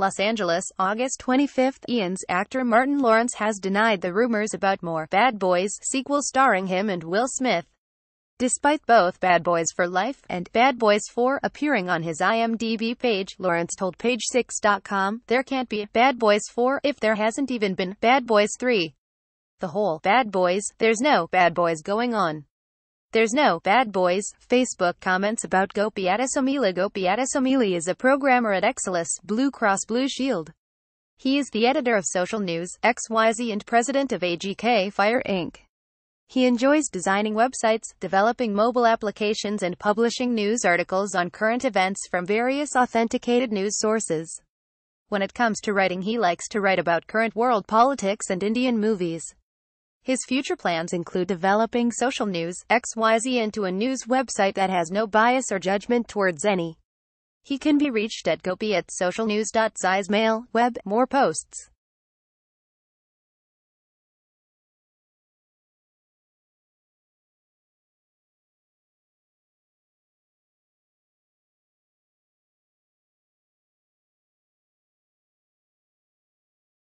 Los Angeles, August 25. Ian's actor Martin Lawrence has denied the rumors about more Bad Boys sequel starring him and Will Smith. Despite both Bad Boys for Life and Bad Boys 4 appearing on his IMDb page, Lawrence told Page6.com, there can't be Bad Boys 4 if there hasn't even been Bad Boys 3. The whole Bad Boys, there's no Bad Boys going on. There's no bad boys. Facebook comments about Gopiata Somila Gopiata Somili is a programmer at Exilis, Blue Cross Blue Shield. He is the editor of Social News, XYZ and president of AGK Fire Inc. He enjoys designing websites, developing mobile applications and publishing news articles on current events from various authenticated news sources. When it comes to writing he likes to write about current world politics and Indian movies. His future plans include developing social news XYZ into a news website that has no bias or judgment towards any. He can be reached at gopi at socialnews.sizemail, web, more posts.